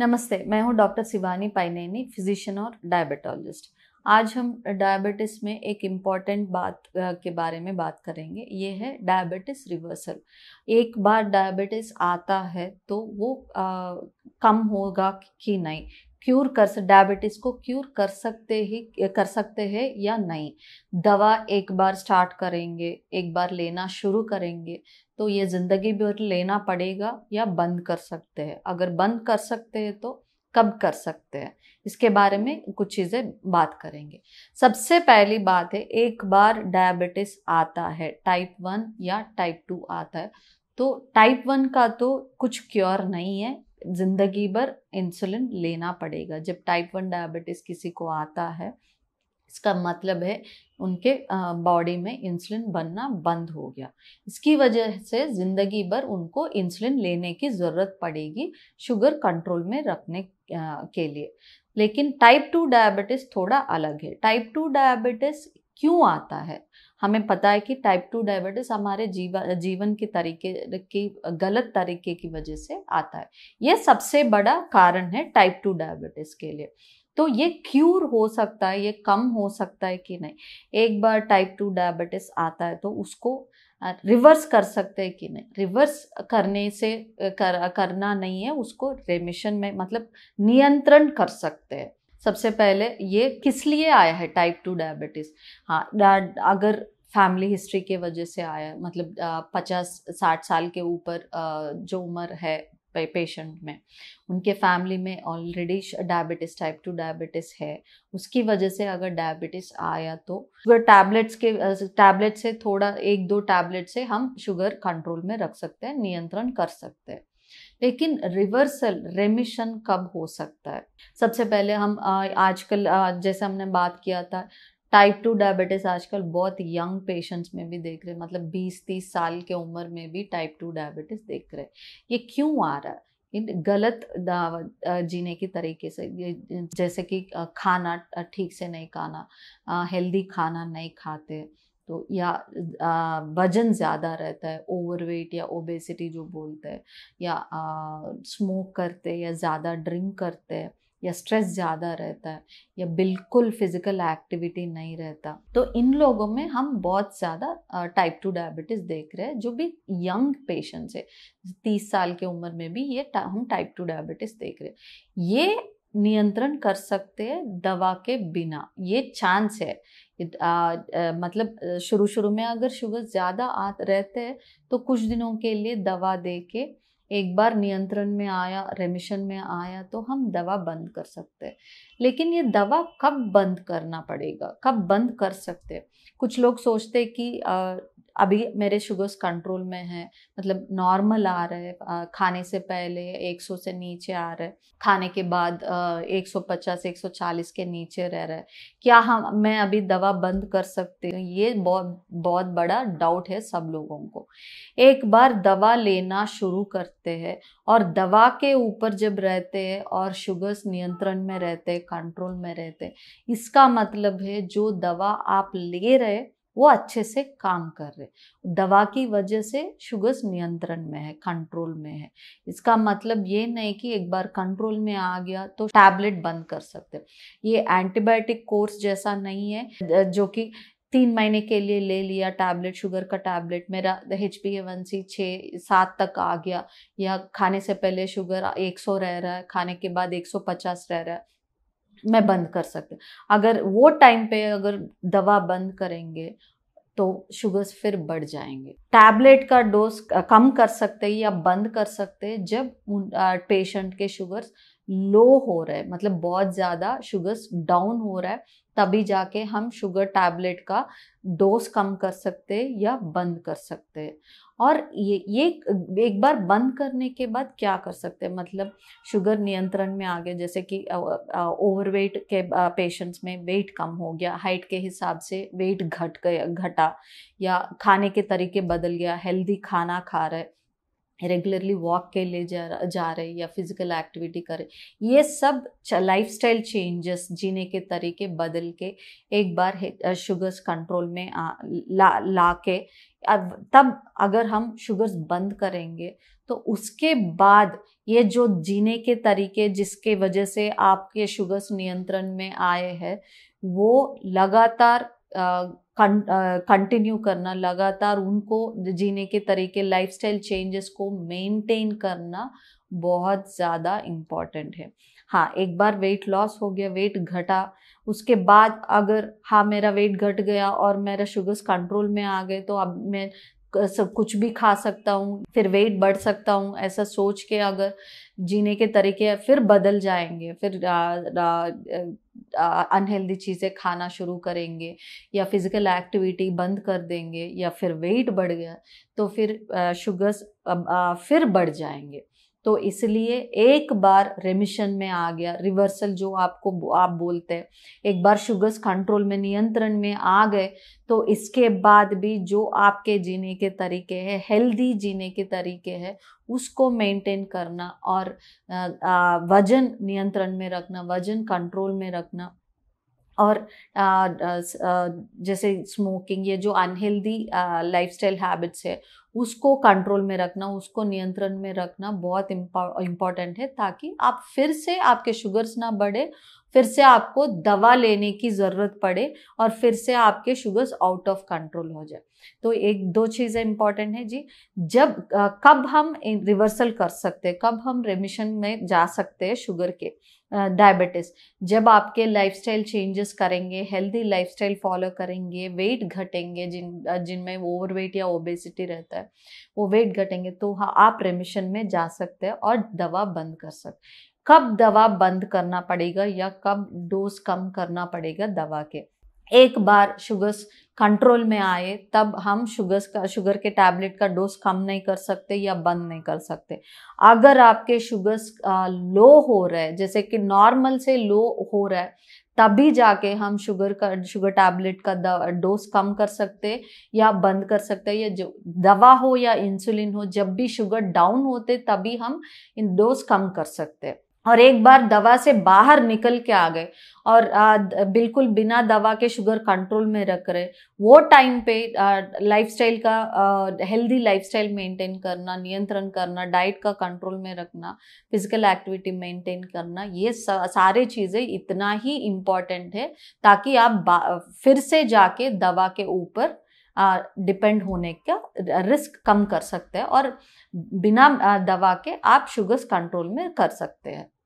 नमस्ते मैं हूं डॉक्टर शिवानी पाइनेनी फिजिशियन और डायबिटोलॉजिस्ट आज हम डायबिटिस में एक इम्पॉर्टेंट बात के बारे में बात करेंगे ये है डायबिटिस रिवर्सल एक बार डायबिटिस आता है तो वो आ, कम होगा कि नहीं क्यूर कर डायबिटीज को क्यूर कर सकते ही कर सकते हैं या नहीं दवा एक बार स्टार्ट करेंगे एक बार लेना शुरू करेंगे तो ये ज़िंदगी भर लेना पड़ेगा या बंद कर सकते हैं अगर बंद कर सकते हैं तो कब कर सकते हैं इसके बारे में कुछ चीज़ें बात करेंगे सबसे पहली बात है एक बार डायबिटिस आता है टाइप वन या टाइप टू आता है तो टाइप वन का तो कुछ क्योर नहीं है ज़िंदगी भर इंसुलिन लेना पड़ेगा जब टाइप वन डायबिटीज़ किसी को आता है इसका मतलब है उनके बॉडी में इंसुलिन बनना बंद हो गया इसकी वजह से ज़िंदगी भर उनको इंसुलिन लेने की ज़रूरत पड़ेगी शुगर कंट्रोल में रखने के लिए लेकिन टाइप टू डायबिटिस थोड़ा अलग है टाइप टू डायबिटिस क्यों आता है हमें पता है कि टाइप टू डायबिटीज़ हमारे जीवा जीवन के तरीके की गलत तरीके की वजह से आता है यह सबसे बड़ा कारण है टाइप टू डायबिटीज़ के लिए तो ये क्यूर हो सकता है ये कम हो सकता है कि नहीं एक बार टाइप टू डायबिटिस आता है तो उसको रिवर्स कर सकते हैं कि नहीं रिवर्स करने से कर, करना नहीं है उसको रेमिशन में मतलब नियंत्रण कर सकते हैं सबसे पहले ये किस लिए आया है टाइप टू डायबिटीज़ हाँ अगर फैमिली हिस्ट्री के वजह से आया मतलब पचास साठ साल के ऊपर जो उम्र है पेशेंट में उनके फैमिली में already diabetes type two diabetes है उसकी वजह से अगर डायबिटीज़ आया तो शुगर टैबलेट्स के टैबलेट से थोड़ा एक दो टैबलेट से हम शुगर कंट्रोल में रख सकते हैं नियंत्रण कर सकते हैं लेकिन रिवर्सल रेमिशन कब हो सकता है सबसे पहले हम आजकल जैसे हमने बात किया था टाइप टू डायबिटीज़ आजकल बहुत यंग पेशेंट्स में भी देख रहे हैं मतलब 20-30 साल के उम्र में भी टाइप टू डायबिटीज़ देख रहे हैं ये क्यों आ रहा है इन गलत जीने की तरीके से जैसे कि खाना ठीक से नहीं खाना हेल्दी खाना नहीं खाते तो या वजन ज़्यादा रहता है ओवरवेट या ओबेसिटी जो बोलते हैं या स्मोक करते या ज़्यादा ड्रिंक करते हैं या स्ट्रेस ज़्यादा रहता है या बिल्कुल फिजिकल एक्टिविटी नहीं रहता तो इन लोगों में हम बहुत ज़्यादा टाइप टू डायबिटीज़ देख रहे हैं जो भी यंग पेशेंट्स है तीस साल के उम्र में भी ये हम टाइप टू डायबिटीज़ देख रहे हैं ये नियंत्रण कर सकते हैं दवा के बिना ये चांस है आ, आ, मतलब शुरू शुरू में अगर शुगर ज़्यादा आ रहते हैं तो कुछ दिनों के लिए दवा दे के एक बार नियंत्रण में आया रेमिशन में आया तो हम दवा बंद कर सकते हैं लेकिन ये दवा कब बंद करना पड़ेगा कब बंद कर सकते हैं कुछ लोग सोचते कि अभी मेरे शुगर्स कंट्रोल में है मतलब नॉर्मल आ रहे खाने से पहले 100 से नीचे आ रहे खाने के बाद 150 140 के नीचे रह रहे क्या हम मैं अभी दवा बंद कर सकती हूँ ये बहुत बहुत बड़ा डाउट है सब लोगों को एक बार दवा लेना शुरू करते हैं और दवा के ऊपर जब रहते हैं और शुगर्स नियंत्रण में रहते हैं कंट्रोल में रहते हैं इसका मतलब है जो दवा आप ले रहे वो अच्छे से काम कर रहे दवा की वजह से शुगर्स नियंत्रण में है कंट्रोल में है इसका मतलब ये नहीं कि एक बार कंट्रोल में आ गया तो टैबलेट बंद कर सकते ये एंटीबायोटिक कोर्स जैसा नहीं है जो कि तीन महीने के लिए ले लिया टैबलेट शुगर का टैबलेट मेरा H B A one C छः सात तक आ गया या खाने से पहले शुगर एक सौ रह रहा है खाने के बाद एक सौ पचास रह रहा है मैं बंद कर सकती हूँ अगर वो टाइम पे अगर दवा बंद करेंगे तो शुगर्स फिर बढ़ जाएंगे टैबलेट का डोज कम कर सकते हैं या बंद कर सकते हैं जब पेशेंट के शुगर्स लो हो रहे हैं मतलब बहुत ज़्यादा शुगर्स डाउन हो रहा है तभी जाके हम शुगर टैबलेट का डोज कम कर सकते हैं या बंद कर सकते हैं और ये ये एक बार बंद करने के बाद क्या कर सकते हैं मतलब शुगर नियंत्रण में आ गए जैसे कि ओवरवेट के पेशेंट्स में वेट कम हो गया हाइट के हिसाब से वेट घट गया घटा या खाने के तरीके बदल गया हेल्दी खाना खा रहे रेगुलरली वॉक के लिए जा जा रहे या फिजिकल एक्टिविटी करे ये सब लाइफ स्टाइल चेंजेस जीने के तरीके बदल के एक बार शुगर्स कंट्रोल में आ, ला ला के तब अगर हम शुगर्स बंद करेंगे तो उसके बाद ये जो जीने के तरीके जिसके वजह से आपके शुगर्स नियंत्रण में आए हैं वो लगातार कंटिन्यू करना लगातार उनको जीने के तरीके लाइफस्टाइल चेंजेस को मेंटेन करना बहुत ज़्यादा इम्पॉर्टेंट है हाँ एक बार वेट लॉस हो गया वेट घटा उसके बाद अगर हाँ मेरा वेट घट गया और मेरा शुगर्स कंट्रोल में आ गए तो अब मैं सब कुछ भी खा सकता हूँ फिर वेट बढ़ सकता हूँ ऐसा सोच के अगर जीने के तरीके फिर बदल जाएंगे फिर आ, आ, अनहेल्दी चीज़ें खाना शुरू करेंगे या फिज़िकल एक्टिविटी बंद कर देंगे या फिर वेट बढ़ गया तो फिर शुगर्स फिर बढ़ जाएंगे तो इसलिए एक बार रेमिशन में आ गया रिवर्सल जो आपको आप बोलते हैं एक बार शुगर्स कंट्रोल में नियंत्रण में आ गए तो इसके बाद भी जो आपके जीने के तरीके हैं हेल्दी जीने के तरीके हैं उसको मेंटेन करना और वजन नियंत्रण में रखना वजन कंट्रोल में रखना और जैसे स्मोकिंग ये जो अनहेल्दी लाइफ स्टाइल हैबिट्स है उसको कंट्रोल में रखना उसको नियंत्रण में रखना बहुत इम्पॉर्टेंट है ताकि आप फिर से आपके शुगर्स ना बढ़े फिर से आपको दवा लेने की ज़रूरत पड़े और फिर से आपके शुगर्स आउट ऑफ कंट्रोल हो जाए तो एक दो चीज़ें इम्पॉर्टेंट है जी जब कब हम रिवर्सल कर सकते हैं कब हम रेमिशन में जा सकते हैं शुगर के डायबिटिस जब आपके लाइफस्टाइल चेंजेस करेंगे हेल्दी लाइफस्टाइल फॉलो करेंगे वेट घटेंगे जिन जिनमें ओवर वेट या ओबेसिटी रहता है वो वेट घटेंगे तो हाँ आप रेमिशन में जा सकते हैं और दवा बंद कर सकते कब दवा बंद करना पड़ेगा या कब डोज कम करना पड़ेगा दवा के एक बार शुगर्स कंट्रोल में आए तब हम शुगर्स का शुगर के टैबलेट का डोज कम नहीं कर सकते या बंद नहीं कर सकते अगर आपके शुगर्स लो हो रहे हैं जैसे कि नॉर्मल से लो हो रहा है तभी जाके हम शुगर का शुगर टैबलेट का डोज कम कर सकते या बंद कर सकते या जो दवा हो या इंसुलिन हो जब भी शुगर डाउन होते तभी हम इन डोज कम कर सकते हैं और एक बार दवा से बाहर निकल के आ गए और आ, बिल्कुल बिना दवा के शुगर कंट्रोल में रख रहे वो टाइम पे लाइफस्टाइल का हेल्दी हेल्दी लाइफस्टाइल मेंटेन करना नियंत्रण करना डाइट का कंट्रोल में रखना फिजिकल एक्टिविटी मेंटेन करना ये सारे चीज़ें इतना ही इम्पॉर्टेंट है ताकि आप फिर से जाके दवा के ऊपर डिपेंड होने का रिस्क कम कर सकते हैं और बिना दवा के आप शुगर्स कंट्रोल में कर सकते हैं